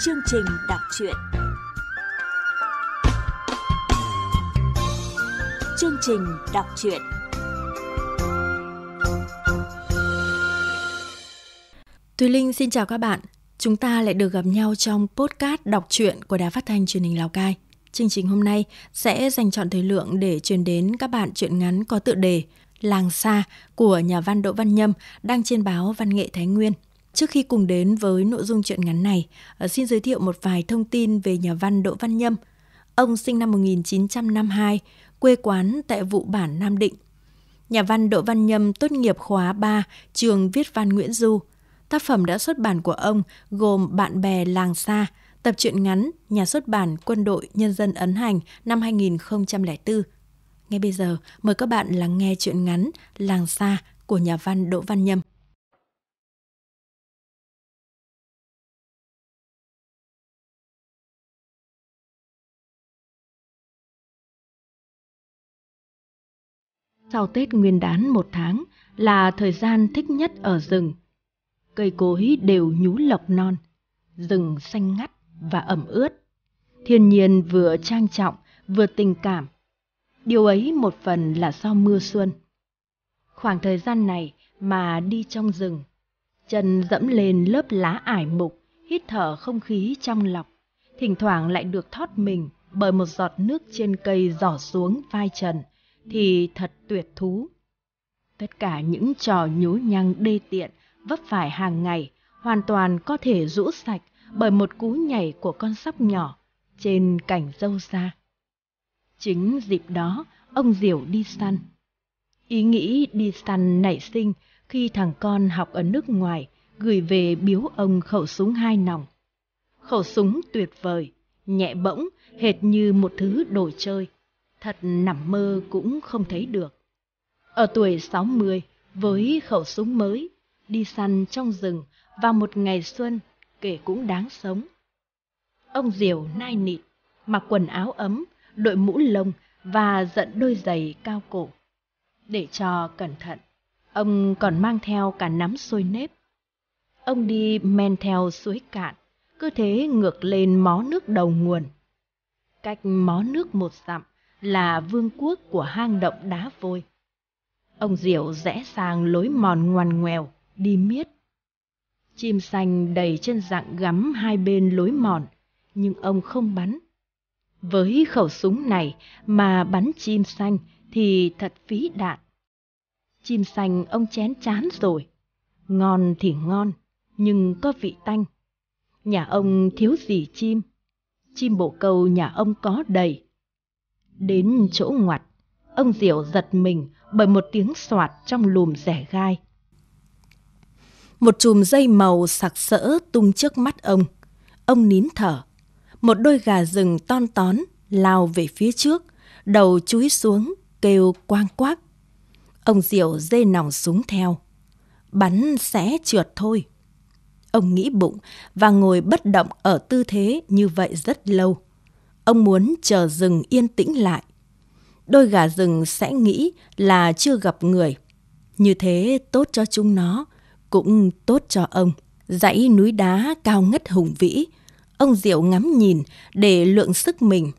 chương trình đọc truyện. Chương trình đọc truyện. Thùy Linh xin chào các bạn. Chúng ta lại được gặp nhau trong podcast đọc truyện của Đài Phát thanh Truyền hình Lào Cai. Chương trình hôm nay sẽ dành chọn thời lượng để truyền đến các bạn truyện ngắn có tựa đề Làng xa của nhà văn Đỗ Văn Nhâm đang trên báo Văn nghệ Thái Nguyên – Trước khi cùng đến với nội dung truyện ngắn này, ờ, xin giới thiệu một vài thông tin về nhà văn Đỗ Văn Nhâm. Ông sinh năm 1952, quê quán tại vụ bản Nam Định. Nhà văn Đỗ Văn Nhâm tốt nghiệp khóa 3 trường viết văn Nguyễn Du. Tác phẩm đã xuất bản của ông gồm Bạn bè làng xa, tập truyện ngắn Nhà xuất bản Quân đội Nhân dân Ấn Hành năm 2004. Ngay bây giờ, mời các bạn lắng nghe truyện ngắn Làng xa của nhà văn Đỗ Văn Nhâm. Sau Tết Nguyên đán một tháng là thời gian thích nhất ở rừng. Cây cối đều nhú lộc non, rừng xanh ngắt và ẩm ướt. Thiên nhiên vừa trang trọng, vừa tình cảm. Điều ấy một phần là do mưa xuân. Khoảng thời gian này mà đi trong rừng, chân dẫm lên lớp lá ải mục, hít thở không khí trong lọc, thỉnh thoảng lại được thoát mình bởi một giọt nước trên cây rỏ xuống vai trần thì thật tuyệt thú. Tất cả những trò nhố nhăng đê tiện vấp phải hàng ngày hoàn toàn có thể rũ sạch bởi một cú nhảy của con sóc nhỏ trên cảnh dâu xa. Chính dịp đó, ông Diểu đi săn. Ý nghĩ đi săn nảy sinh khi thằng con học ở nước ngoài gửi về biếu ông khẩu súng hai nòng. Khẩu súng tuyệt vời, nhẹ bỗng, hệt như một thứ đồ chơi – thật nằm mơ cũng không thấy được. Ở tuổi 60, với khẩu súng mới, đi săn trong rừng vào một ngày xuân kể cũng đáng sống. Ông Diều nai nịt, mặc quần áo ấm, đội mũ lông và dẫn đôi giày cao cổ. Để cho cẩn thận, ông còn mang theo cả nắm xôi nếp. Ông đi men theo suối cạn, cứ thế ngược lên mó nước đầu nguồn. Cách mó nước một dặm, là vương quốc của hang động đá vôi. Ông Diệu rẽ sang lối mòn ngoằn ngoèo, đi miết. Chim xanh đầy chân dạng gắm hai bên lối mòn, nhưng ông không bắn. Với khẩu súng này mà bắn chim xanh thì thật phí đạn. Chim xanh ông chén chán rồi. Ngon thì ngon, nhưng có vị tanh. Nhà ông thiếu gì chim? Chim bồ câu nhà ông có đầy, Đến chỗ ngoặt, ông Diệu giật mình bởi một tiếng soạt trong lùm rẻ gai. Một chùm dây màu sặc sỡ tung trước mắt ông. Ông nín thở. Một đôi gà rừng ton tón lao về phía trước, đầu chúi xuống, kêu quang quác. Ông Diệu dê nòng súng theo. Bắn sẽ trượt thôi. Ông nghĩ bụng và ngồi bất động ở tư thế như vậy rất lâu. Ông muốn chờ rừng yên tĩnh lại. Đôi gà rừng sẽ nghĩ là chưa gặp người. Như thế tốt cho chúng nó, cũng tốt cho ông. Dãy núi đá cao ngất hùng vĩ, ông Diệu ngắm nhìn để lượng sức mình.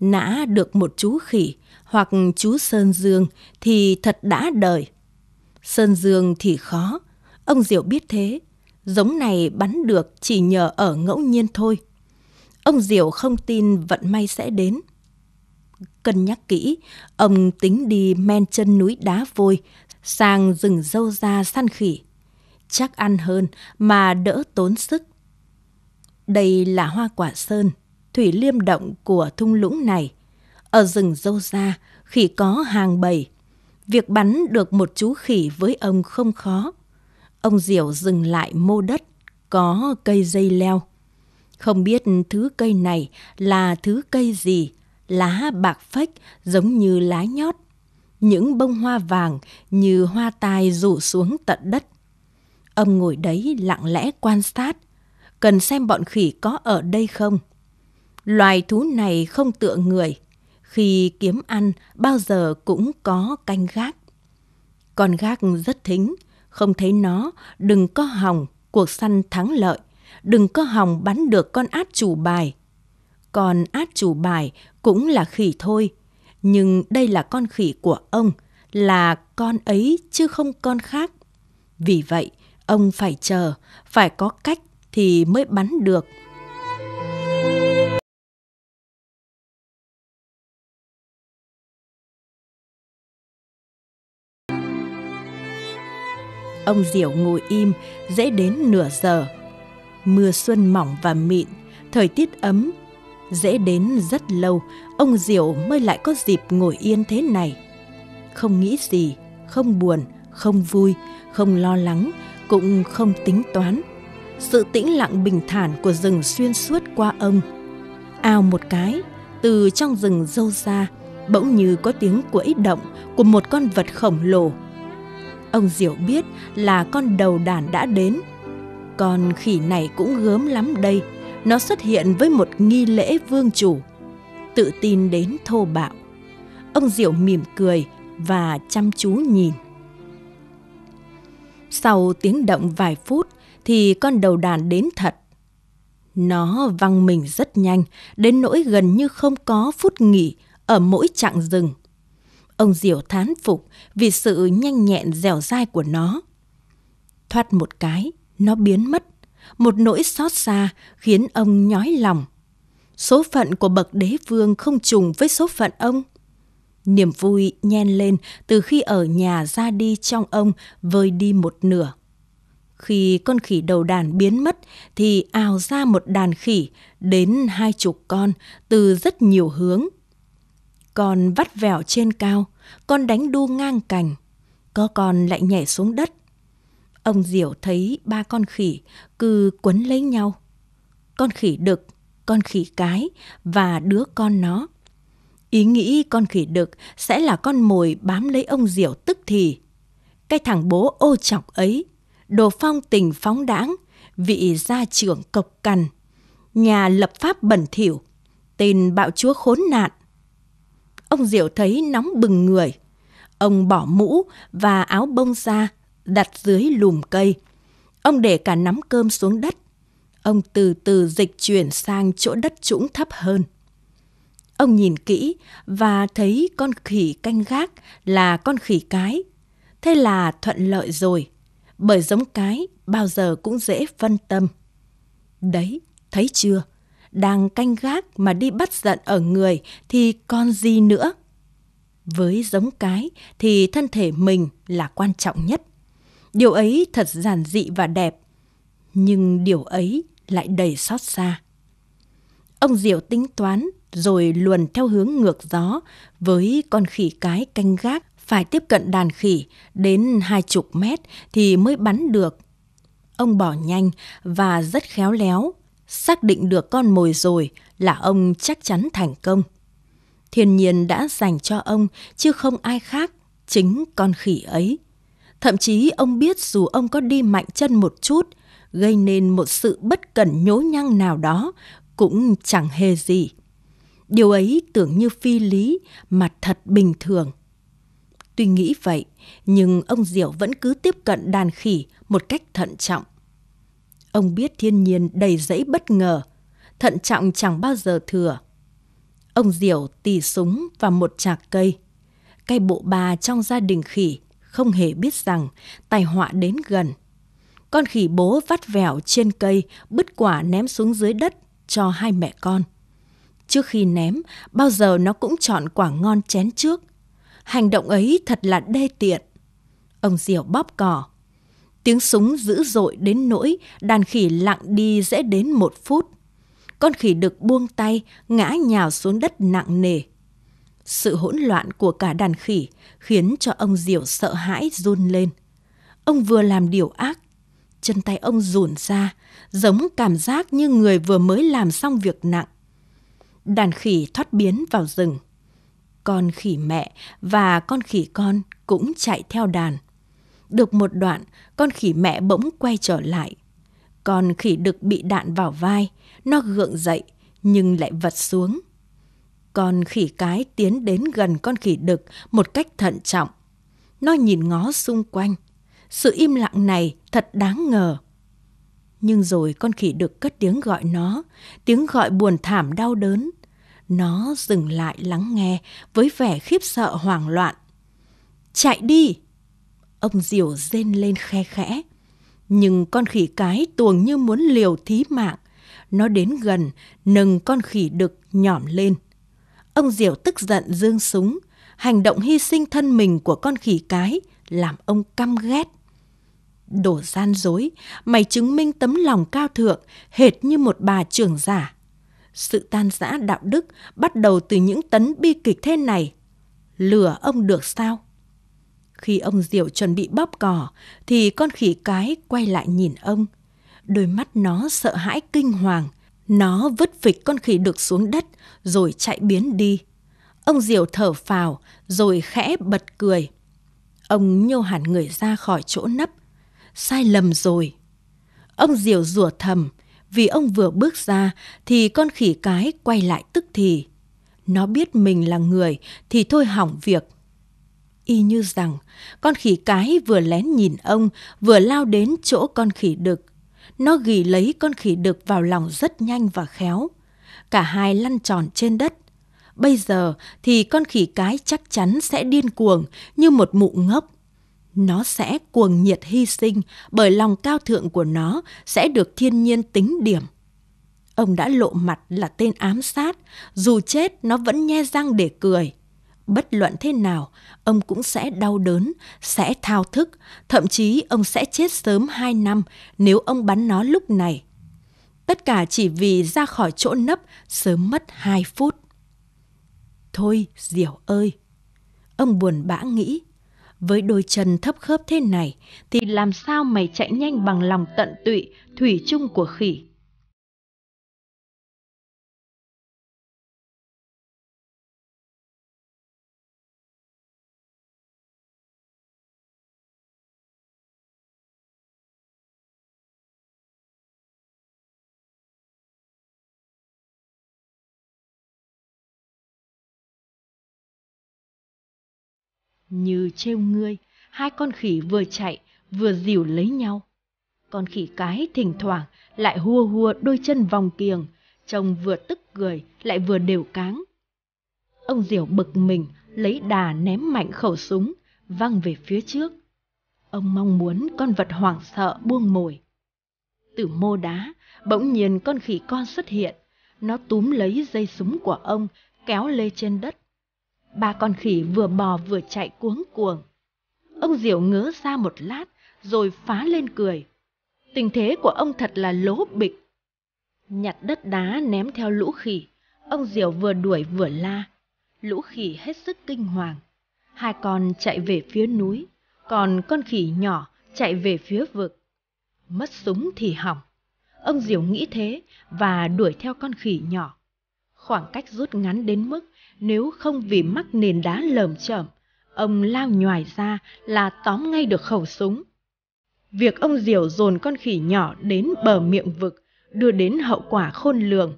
Nã được một chú khỉ hoặc chú Sơn Dương thì thật đã đời. Sơn Dương thì khó, ông Diệu biết thế. Giống này bắn được chỉ nhờ ở ngẫu nhiên thôi. Ông Diệu không tin vận may sẽ đến. Cân nhắc kỹ, ông tính đi men chân núi đá vôi, sang rừng dâu ra săn khỉ. Chắc ăn hơn mà đỡ tốn sức. Đây là hoa quả sơn, thủy liêm động của thung lũng này. Ở rừng dâu ra, khỉ có hàng bầy. Việc bắn được một chú khỉ với ông không khó. Ông Diệu dừng lại mô đất, có cây dây leo. Không biết thứ cây này là thứ cây gì, lá bạc phách giống như lá nhót, những bông hoa vàng như hoa tai rủ xuống tận đất. Ông ngồi đấy lặng lẽ quan sát, cần xem bọn khỉ có ở đây không. Loài thú này không tựa người, khi kiếm ăn bao giờ cũng có canh gác. Con gác rất thính, không thấy nó, đừng có hỏng cuộc săn thắng lợi đừng có hòng bắn được con át chủ bài. Con át chủ bài cũng là khỉ thôi, nhưng đây là con khỉ của ông, là con ấy chứ không con khác. Vì vậy, ông phải chờ, phải có cách thì mới bắn được. Ông Diểu ngồi im, dễ đến nửa giờ mưa xuân mỏng và mịn, thời tiết ấm. Dễ đến rất lâu, ông Diệu mới lại có dịp ngồi yên thế này. Không nghĩ gì, không buồn, không vui, không lo lắng, cũng không tính toán. Sự tĩnh lặng bình thản của rừng xuyên suốt qua ông. Ao một cái, từ trong rừng dâu ra, bỗng như có tiếng quẫy động của một con vật khổng lồ. Ông Diệu biết là con đầu đàn đã đến, còn khỉ này cũng gớm lắm đây, nó xuất hiện với một nghi lễ vương chủ, tự tin đến thô bạo. Ông Diệu mỉm cười và chăm chú nhìn. Sau tiếng động vài phút thì con đầu đàn đến thật. Nó văng mình rất nhanh, đến nỗi gần như không có phút nghỉ ở mỗi chặng rừng. Ông Diệu thán phục vì sự nhanh nhẹn dẻo dai của nó. Thoát một cái, nó biến mất một nỗi xót xa khiến ông nhói lòng số phận của bậc đế vương không trùng với số phận ông niềm vui nhen lên từ khi ở nhà ra đi trong ông vơi đi một nửa khi con khỉ đầu đàn biến mất thì ào ra một đàn khỉ đến hai chục con từ rất nhiều hướng con vắt vẻo trên cao con đánh đu ngang cành có con lại nhảy xuống đất Ông Diệu thấy ba con khỉ cứ quấn lấy nhau. Con khỉ đực, con khỉ cái và đứa con nó. Ý nghĩ con khỉ đực sẽ là con mồi bám lấy ông Diệu tức thì. Cái thằng bố ô chọc ấy, đồ phong tình phóng đãng, vị gia trưởng cộc cằn, nhà lập pháp bẩn thỉu, tên bạo chúa khốn nạn. Ông Diệu thấy nóng bừng người. Ông bỏ mũ và áo bông ra, đặt dưới lùm cây. Ông để cả nắm cơm xuống đất. Ông từ từ dịch chuyển sang chỗ đất trũng thấp hơn. Ông nhìn kỹ và thấy con khỉ canh gác là con khỉ cái. Thế là thuận lợi rồi, bởi giống cái bao giờ cũng dễ phân tâm. Đấy, thấy chưa? Đang canh gác mà đi bắt giận ở người thì con gì nữa? Với giống cái thì thân thể mình là quan trọng nhất. Điều ấy thật giản dị và đẹp, nhưng điều ấy lại đầy xót xa. Ông Diệu tính toán rồi luồn theo hướng ngược gió với con khỉ cái canh gác phải tiếp cận đàn khỉ đến hai chục mét thì mới bắn được. Ông bỏ nhanh và rất khéo léo, xác định được con mồi rồi là ông chắc chắn thành công. Thiên nhiên đã dành cho ông chứ không ai khác, chính con khỉ ấy. Thậm chí ông biết dù ông có đi mạnh chân một chút, gây nên một sự bất cẩn nhố nhăng nào đó cũng chẳng hề gì. Điều ấy tưởng như phi lý mà thật bình thường. Tuy nghĩ vậy, nhưng ông Diệu vẫn cứ tiếp cận đàn khỉ một cách thận trọng. Ông biết thiên nhiên đầy rẫy bất ngờ, thận trọng chẳng bao giờ thừa. Ông Diệu tì súng vào một chạc cây. Cây bộ bà trong gia đình khỉ không hề biết rằng tai họa đến gần. Con khỉ bố vắt vẹo trên cây, bứt quả ném xuống dưới đất cho hai mẹ con. Trước khi ném, bao giờ nó cũng chọn quả ngon chén trước. Hành động ấy thật là đê tiện. Ông Diệu bóp cỏ. Tiếng súng dữ dội đến nỗi đàn khỉ lặng đi dễ đến một phút. Con khỉ được buông tay, ngã nhào xuống đất nặng nề sự hỗn loạn của cả đàn khỉ khiến cho ông Diệu sợ hãi run lên. Ông vừa làm điều ác, chân tay ông rủn ra, giống cảm giác như người vừa mới làm xong việc nặng. Đàn khỉ thoát biến vào rừng. Con khỉ mẹ và con khỉ con cũng chạy theo đàn. Được một đoạn, con khỉ mẹ bỗng quay trở lại. Con khỉ đực bị đạn vào vai, nó gượng dậy nhưng lại vật xuống con khỉ cái tiến đến gần con khỉ đực một cách thận trọng. Nó nhìn ngó xung quanh. Sự im lặng này thật đáng ngờ. Nhưng rồi con khỉ đực cất tiếng gọi nó, tiếng gọi buồn thảm đau đớn. Nó dừng lại lắng nghe với vẻ khiếp sợ hoảng loạn. Chạy đi! Ông Diều rên lên khe khẽ. Nhưng con khỉ cái tuồng như muốn liều thí mạng. Nó đến gần, nâng con khỉ đực nhỏm lên. Ông Diệu tức giận dương súng, hành động hy sinh thân mình của con khỉ cái làm ông căm ghét. Đổ gian dối, mày chứng minh tấm lòng cao thượng, hệt như một bà trưởng giả. Sự tan rã đạo đức bắt đầu từ những tấn bi kịch thế này. Lừa ông được sao? Khi ông Diệu chuẩn bị bóp cỏ, thì con khỉ cái quay lại nhìn ông. Đôi mắt nó sợ hãi kinh hoàng, nó vứt phịch con khỉ đực xuống đất rồi chạy biến đi. Ông Diều thở phào rồi khẽ bật cười. Ông nhô hẳn người ra khỏi chỗ nấp. Sai lầm rồi. Ông Diều rủa thầm vì ông vừa bước ra thì con khỉ cái quay lại tức thì. Nó biết mình là người thì thôi hỏng việc. Y như rằng con khỉ cái vừa lén nhìn ông vừa lao đến chỗ con khỉ đực nó gỉ lấy con khỉ đực vào lòng rất nhanh và khéo. Cả hai lăn tròn trên đất. Bây giờ thì con khỉ cái chắc chắn sẽ điên cuồng như một mụ ngốc. Nó sẽ cuồng nhiệt hy sinh bởi lòng cao thượng của nó sẽ được thiên nhiên tính điểm. Ông đã lộ mặt là tên ám sát, dù chết nó vẫn nhe răng để cười bất luận thế nào, ông cũng sẽ đau đớn, sẽ thao thức, thậm chí ông sẽ chết sớm 2 năm nếu ông bắn nó lúc này. Tất cả chỉ vì ra khỏi chỗ nấp sớm mất 2 phút. Thôi, Diểu ơi! Ông buồn bã nghĩ, với đôi chân thấp khớp thế này thì làm sao mày chạy nhanh bằng lòng tận tụy, thủy chung của khỉ. Như trêu ngươi, hai con khỉ vừa chạy, vừa dìu lấy nhau. Con khỉ cái thỉnh thoảng lại hua hua đôi chân vòng kiềng, trông vừa tức cười lại vừa đều cáng. Ông diều bực mình, lấy đà ném mạnh khẩu súng, văng về phía trước. Ông mong muốn con vật hoảng sợ buông mồi. Từ mô đá, bỗng nhiên con khỉ con xuất hiện. Nó túm lấy dây súng của ông, kéo lê trên đất. Ba con khỉ vừa bò vừa chạy cuống cuồng. Ông Diệu ngớ ra một lát rồi phá lên cười. Tình thế của ông thật là lố bịch. Nhặt đất đá ném theo lũ khỉ, ông Diệu vừa đuổi vừa la. Lũ khỉ hết sức kinh hoàng. Hai con chạy về phía núi, còn con khỉ nhỏ chạy về phía vực. Mất súng thì hỏng. Ông Diệu nghĩ thế và đuổi theo con khỉ nhỏ. Khoảng cách rút ngắn đến mức nếu không vì mắc nền đá lởm chởm, ông lao nhoài ra là tóm ngay được khẩu súng. Việc ông diều dồn con khỉ nhỏ đến bờ miệng vực đưa đến hậu quả khôn lường.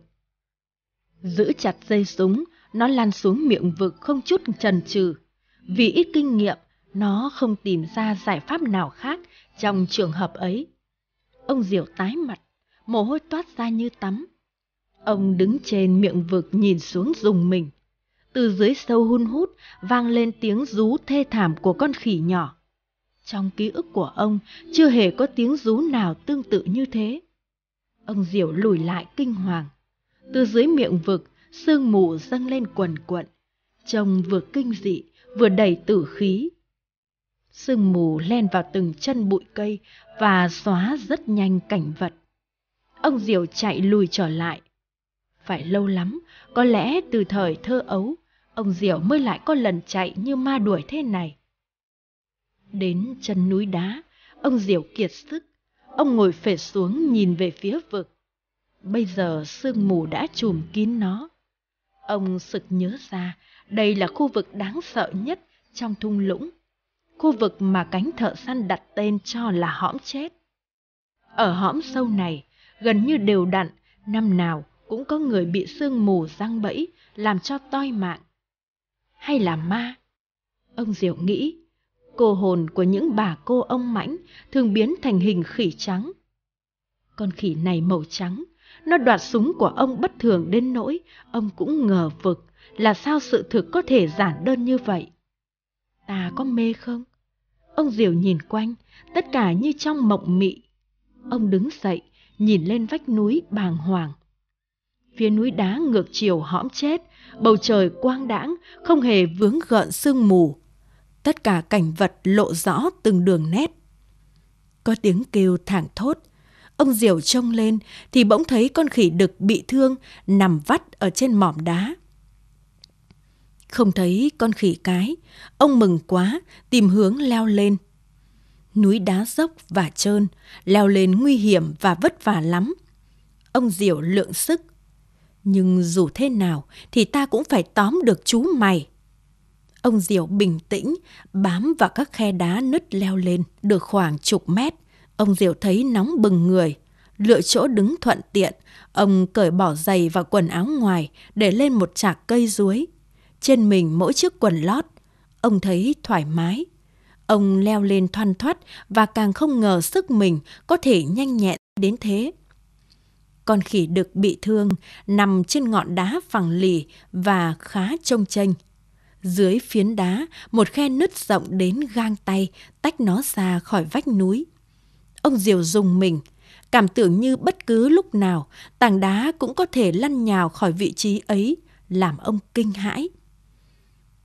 Giữ chặt dây súng, nó lan xuống miệng vực không chút chần chừ. Vì ít kinh nghiệm, nó không tìm ra giải pháp nào khác trong trường hợp ấy. Ông diều tái mặt, mồ hôi toát ra như tắm. Ông đứng trên miệng vực nhìn xuống dùng mình từ dưới sâu hun hút vang lên tiếng rú thê thảm của con khỉ nhỏ. Trong ký ức của ông, chưa hề có tiếng rú nào tương tự như thế. Ông Diệu lùi lại kinh hoàng. Từ dưới miệng vực, sương mù dâng lên quần quận. Trông vừa kinh dị, vừa đầy tử khí. Sương mù len vào từng chân bụi cây và xóa rất nhanh cảnh vật. Ông Diệu chạy lùi trở lại, phải lâu lắm, có lẽ từ thời thơ ấu, ông Diệu mới lại có lần chạy như ma đuổi thế này. Đến chân núi đá, ông Diệu kiệt sức, ông ngồi phể xuống nhìn về phía vực. Bây giờ sương mù đã trùm kín nó. Ông sực nhớ ra, đây là khu vực đáng sợ nhất trong thung lũng. Khu vực mà cánh thợ săn đặt tên cho là hõm chết. Ở hõm sâu này, gần như đều đặn, năm nào cũng có người bị sương mù răng bẫy làm cho toi mạng. Hay là ma? Ông Diệu nghĩ, cô hồn của những bà cô ông mãnh thường biến thành hình khỉ trắng. Con khỉ này màu trắng, nó đoạt súng của ông bất thường đến nỗi ông cũng ngờ vực là sao sự thực có thể giản đơn như vậy. Ta có mê không? Ông Diều nhìn quanh, tất cả như trong mộng mị. Ông đứng dậy, nhìn lên vách núi bàng hoàng phía núi đá ngược chiều hõm chết, bầu trời quang đãng, không hề vướng gợn sương mù. Tất cả cảnh vật lộ rõ từng đường nét. Có tiếng kêu thảng thốt, ông Diều trông lên thì bỗng thấy con khỉ đực bị thương nằm vắt ở trên mỏm đá. Không thấy con khỉ cái, ông mừng quá, tìm hướng leo lên. Núi đá dốc và trơn, leo lên nguy hiểm và vất vả lắm. Ông diều lượng sức, nhưng dù thế nào thì ta cũng phải tóm được chú mày. Ông Diệu bình tĩnh, bám vào các khe đá nứt leo lên, được khoảng chục mét. Ông Diệu thấy nóng bừng người. Lựa chỗ đứng thuận tiện, ông cởi bỏ giày và quần áo ngoài để lên một chạc cây dưới. Trên mình mỗi chiếc quần lót, ông thấy thoải mái. Ông leo lên thoăn thoắt và càng không ngờ sức mình có thể nhanh nhẹn đến thế con khỉ đực bị thương nằm trên ngọn đá phẳng lì và khá trông chênh. Dưới phiến đá, một khe nứt rộng đến gang tay, tách nó ra khỏi vách núi. Ông Diều dùng mình, cảm tưởng như bất cứ lúc nào, tảng đá cũng có thể lăn nhào khỏi vị trí ấy, làm ông kinh hãi.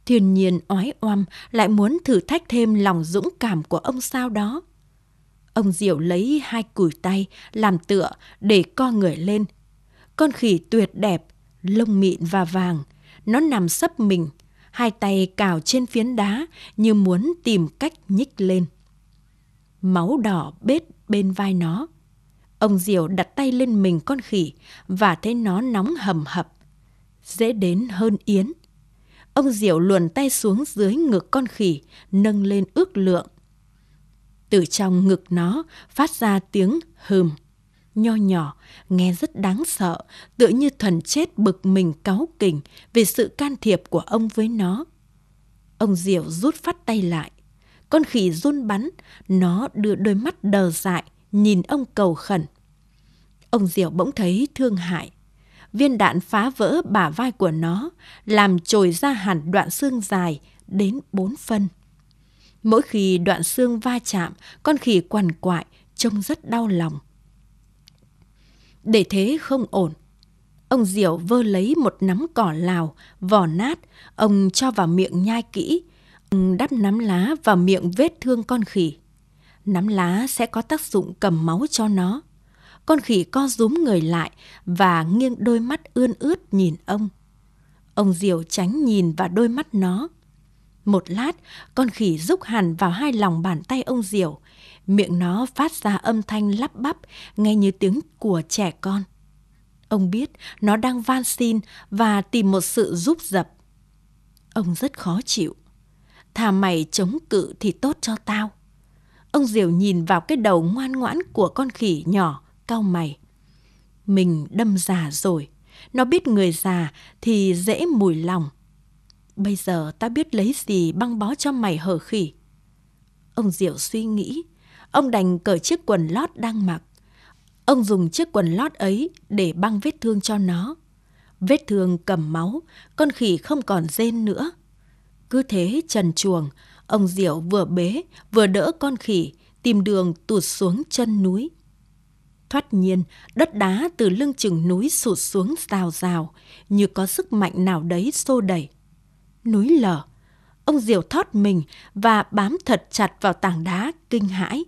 Thiên nhiên oái oăm lại muốn thử thách thêm lòng dũng cảm của ông sao đó. Ông Diệu lấy hai cùi tay làm tựa để co người lên. Con khỉ tuyệt đẹp, lông mịn và vàng. Nó nằm sấp mình, hai tay cào trên phiến đá như muốn tìm cách nhích lên. Máu đỏ bết bên vai nó. Ông Diệu đặt tay lên mình con khỉ và thấy nó nóng hầm hập. Dễ đến hơn yến. Ông Diệu luồn tay xuống dưới ngực con khỉ, nâng lên ước lượng từ trong ngực nó phát ra tiếng hừm nho nhỏ nghe rất đáng sợ tựa như thần chết bực mình cáu kỉnh về sự can thiệp của ông với nó ông diệu rút phát tay lại con khỉ run bắn nó đưa đôi mắt đờ dại nhìn ông cầu khẩn ông diệu bỗng thấy thương hại viên đạn phá vỡ bả vai của nó làm trồi ra hẳn đoạn xương dài đến bốn phân Mỗi khi đoạn xương va chạm, con khỉ quằn quại, trông rất đau lòng. Để thế không ổn. Ông Diệu vơ lấy một nắm cỏ lào, vỏ nát, ông cho vào miệng nhai kỹ. Ông đắp nắm lá vào miệng vết thương con khỉ. Nắm lá sẽ có tác dụng cầm máu cho nó. Con khỉ co rúm người lại và nghiêng đôi mắt ươn ướt nhìn ông. Ông Diệu tránh nhìn vào đôi mắt nó. Một lát, con khỉ rúc hẳn vào hai lòng bàn tay ông Diểu. Miệng nó phát ra âm thanh lắp bắp, nghe như tiếng của trẻ con. Ông biết nó đang van xin và tìm một sự giúp dập. Ông rất khó chịu. Thà mày chống cự thì tốt cho tao. Ông Diều nhìn vào cái đầu ngoan ngoãn của con khỉ nhỏ, cau mày. Mình đâm già rồi. Nó biết người già thì dễ mùi lòng. Bây giờ ta biết lấy gì băng bó cho mày hở khỉ. Ông Diệu suy nghĩ. Ông đành cởi chiếc quần lót đang mặc. Ông dùng chiếc quần lót ấy để băng vết thương cho nó. Vết thương cầm máu, con khỉ không còn rên nữa. Cứ thế trần chuồng, ông Diệu vừa bế, vừa đỡ con khỉ, tìm đường tụt xuống chân núi. Thoát nhiên, đất đá từ lưng chừng núi sụt xuống rào rào, như có sức mạnh nào đấy xô đẩy núi lở. Ông Diều thoát mình và bám thật chặt vào tảng đá kinh hãi.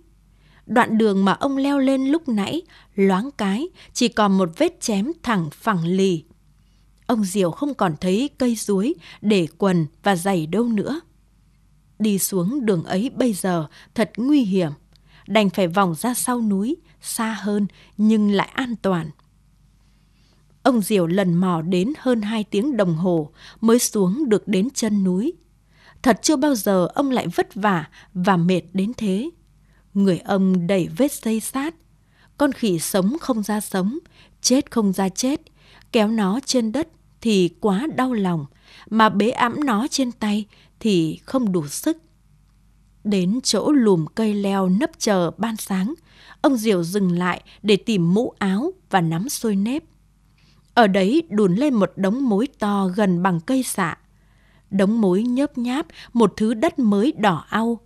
Đoạn đường mà ông leo lên lúc nãy, loáng cái, chỉ còn một vết chém thẳng phẳng lì. Ông Diều không còn thấy cây suối để quần và giày đâu nữa. Đi xuống đường ấy bây giờ thật nguy hiểm. Đành phải vòng ra sau núi, xa hơn nhưng lại an toàn. Ông Diều lần mò đến hơn 2 tiếng đồng hồ mới xuống được đến chân núi. Thật chưa bao giờ ông lại vất vả và mệt đến thế. Người ông đầy vết dây sát. Con khỉ sống không ra sống, chết không ra chết. Kéo nó trên đất thì quá đau lòng, mà bế ẵm nó trên tay thì không đủ sức. Đến chỗ lùm cây leo nấp chờ ban sáng, ông Diều dừng lại để tìm mũ áo và nắm xôi nếp. Ở đấy đùn lên một đống mối to gần bằng cây xạ. Đống mối nhớp nháp, một thứ đất mới đỏ au.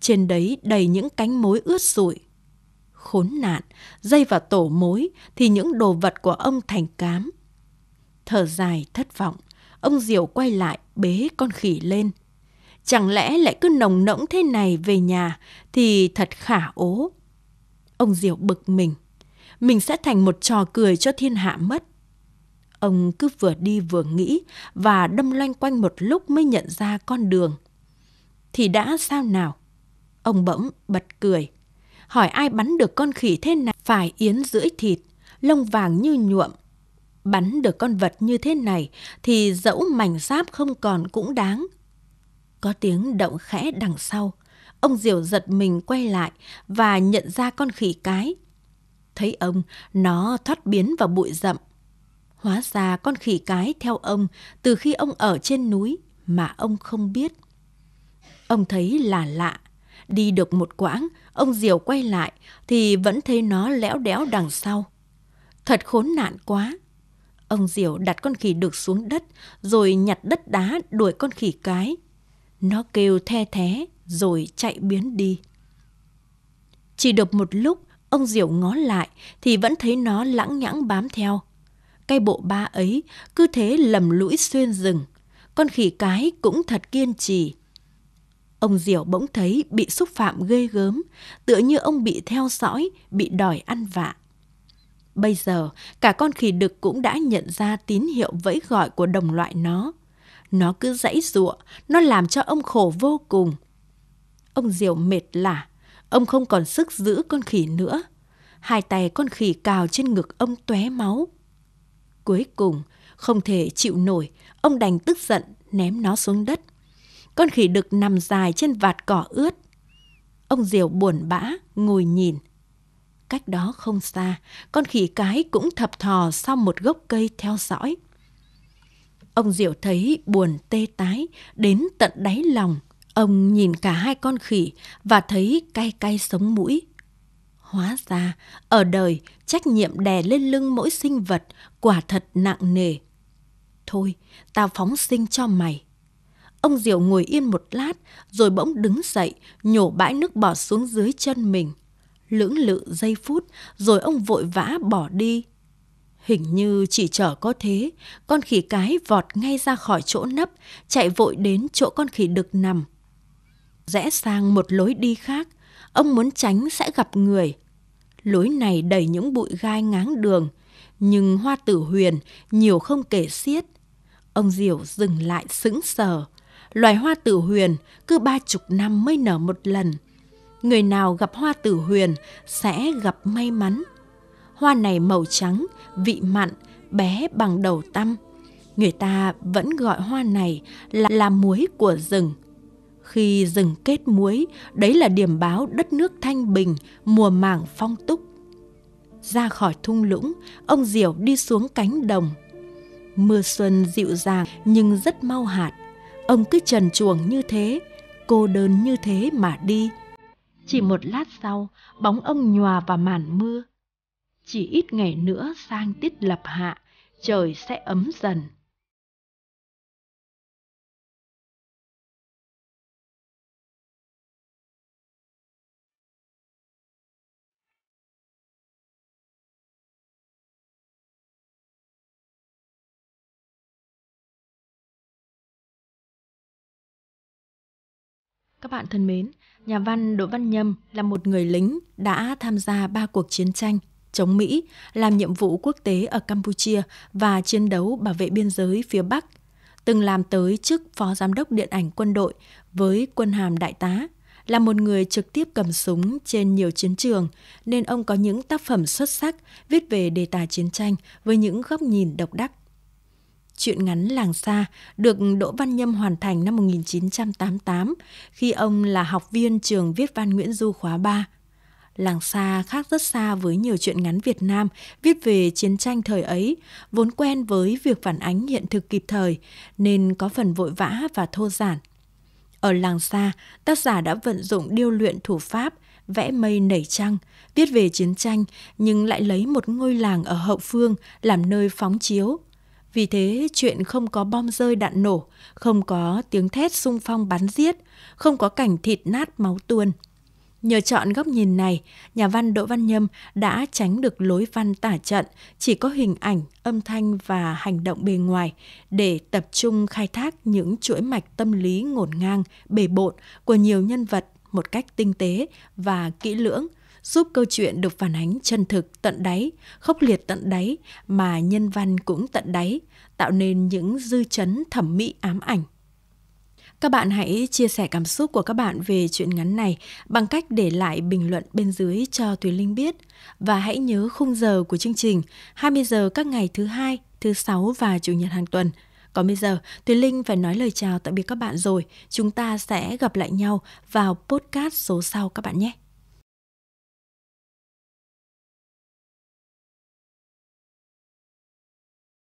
Trên đấy đầy những cánh mối ướt sụi. Khốn nạn, dây vào tổ mối thì những đồ vật của ông thành cám. Thở dài thất vọng, ông Diệu quay lại bế con khỉ lên. Chẳng lẽ lại cứ nồng nỗng thế này về nhà thì thật khả ố. Ông Diệu bực mình. Mình sẽ thành một trò cười cho thiên hạ mất. Ông cứ vừa đi vừa nghĩ và đâm loanh quanh một lúc mới nhận ra con đường. Thì đã sao nào? Ông bỗng bật cười. Hỏi ai bắn được con khỉ thế này? Phải yến rưỡi thịt, lông vàng như nhuộm. Bắn được con vật như thế này thì dẫu mảnh giáp không còn cũng đáng. Có tiếng động khẽ đằng sau. Ông Diều giật mình quay lại và nhận ra con khỉ cái. Thấy ông, nó thoát biến vào bụi rậm Hóa ra con khỉ cái theo ông từ khi ông ở trên núi mà ông không biết. Ông thấy là lạ. Đi được một quãng, ông Diều quay lại thì vẫn thấy nó lẽo đẽo đằng sau. Thật khốn nạn quá. Ông Diều đặt con khỉ được xuống đất rồi nhặt đất đá đuổi con khỉ cái. Nó kêu the thé rồi chạy biến đi. Chỉ được một lúc, ông diều ngó lại thì vẫn thấy nó lãng nhãng bám theo cây bộ ba ấy cứ thế lầm lũi xuyên rừng. Con khỉ cái cũng thật kiên trì. Ông Diểu bỗng thấy bị xúc phạm ghê gớm, tựa như ông bị theo dõi, bị đòi ăn vạ. Bây giờ, cả con khỉ đực cũng đã nhận ra tín hiệu vẫy gọi của đồng loại nó. Nó cứ dãy rụa, nó làm cho ông khổ vô cùng. Ông Diều mệt lả, ông không còn sức giữ con khỉ nữa. Hai tay con khỉ cào trên ngực ông tóe máu. Cuối cùng, không thể chịu nổi, ông đành tức giận ném nó xuống đất. Con khỉ đực nằm dài trên vạt cỏ ướt. Ông Diều buồn bã, ngồi nhìn. Cách đó không xa, con khỉ cái cũng thập thò sau một gốc cây theo dõi. Ông Diệu thấy buồn tê tái, đến tận đáy lòng. Ông nhìn cả hai con khỉ và thấy cay cay sống mũi. Hóa ra, ở đời, trách nhiệm đè lên lưng mỗi sinh vật quả thật nặng nề. Thôi, tao phóng sinh cho mày. Ông Diệu ngồi yên một lát, rồi bỗng đứng dậy, nhổ bãi nước bọt xuống dưới chân mình. Lưỡng lự giây phút, rồi ông vội vã bỏ đi. Hình như chỉ chở có thế, con khỉ cái vọt ngay ra khỏi chỗ nấp, chạy vội đến chỗ con khỉ đực nằm. Rẽ sang một lối đi khác, ông muốn tránh sẽ gặp người lối này đầy những bụi gai ngáng đường, nhưng hoa tử huyền nhiều không kể xiết. Ông Diểu dừng lại sững sờ. Loài hoa tử huyền cứ ba chục năm mới nở một lần. Người nào gặp hoa tử huyền sẽ gặp may mắn. Hoa này màu trắng, vị mặn, bé bằng đầu tăm. Người ta vẫn gọi hoa này là, là muối của rừng. Khi rừng kết muối, đấy là điểm báo đất nước thanh bình, mùa màng phong túc. Ra khỏi thung lũng, ông Diểu đi xuống cánh đồng. Mưa xuân dịu dàng nhưng rất mau hạt. Ông cứ trần chuồng như thế, cô đơn như thế mà đi. Chỉ một lát sau, bóng ông nhòa vào màn mưa. Chỉ ít ngày nữa sang tiết lập hạ, trời sẽ ấm dần. Các bạn thân mến, nhà văn Đỗ Văn Nhâm là một người lính đã tham gia ba cuộc chiến tranh chống Mỹ, làm nhiệm vụ quốc tế ở Campuchia và chiến đấu bảo vệ biên giới phía Bắc, từng làm tới chức phó giám đốc điện ảnh quân đội với quân hàm đại tá, là một người trực tiếp cầm súng trên nhiều chiến trường, nên ông có những tác phẩm xuất sắc viết về đề tài chiến tranh với những góc nhìn độc đắc Chuyện ngắn làng xa được Đỗ Văn Nhâm hoàn thành năm 1988 khi ông là học viên trường viết văn Nguyễn Du khóa 3. Làng xa khác rất xa với nhiều chuyện ngắn Việt Nam viết về chiến tranh thời ấy, vốn quen với việc phản ánh hiện thực kịp thời nên có phần vội vã và thô giản. Ở làng xa, tác giả đã vận dụng điêu luyện thủ pháp, vẽ mây nảy trăng, viết về chiến tranh nhưng lại lấy một ngôi làng ở hậu phương làm nơi phóng chiếu, vì thế, chuyện không có bom rơi đạn nổ, không có tiếng thét sung phong bắn giết, không có cảnh thịt nát máu tuôn. Nhờ chọn góc nhìn này, nhà văn Đỗ Văn Nhâm đã tránh được lối văn tả trận, chỉ có hình ảnh, âm thanh và hành động bề ngoài để tập trung khai thác những chuỗi mạch tâm lý ngổn ngang, bề bộn của nhiều nhân vật một cách tinh tế và kỹ lưỡng – giúp câu chuyện được phản ánh chân thực tận đáy, khốc liệt tận đáy mà nhân văn cũng tận đáy, tạo nên những dư chấn thẩm mỹ ám ảnh. Các bạn hãy chia sẻ cảm xúc của các bạn về chuyện ngắn này bằng cách để lại bình luận bên dưới cho Thùy Linh biết và hãy nhớ khung giờ của chương trình 20 giờ các ngày thứ hai, thứ sáu và chủ nhật hàng tuần. Còn bây giờ, Thùy Linh phải nói lời chào tạm biệt các bạn rồi. Chúng ta sẽ gặp lại nhau vào podcast số sau các bạn nhé.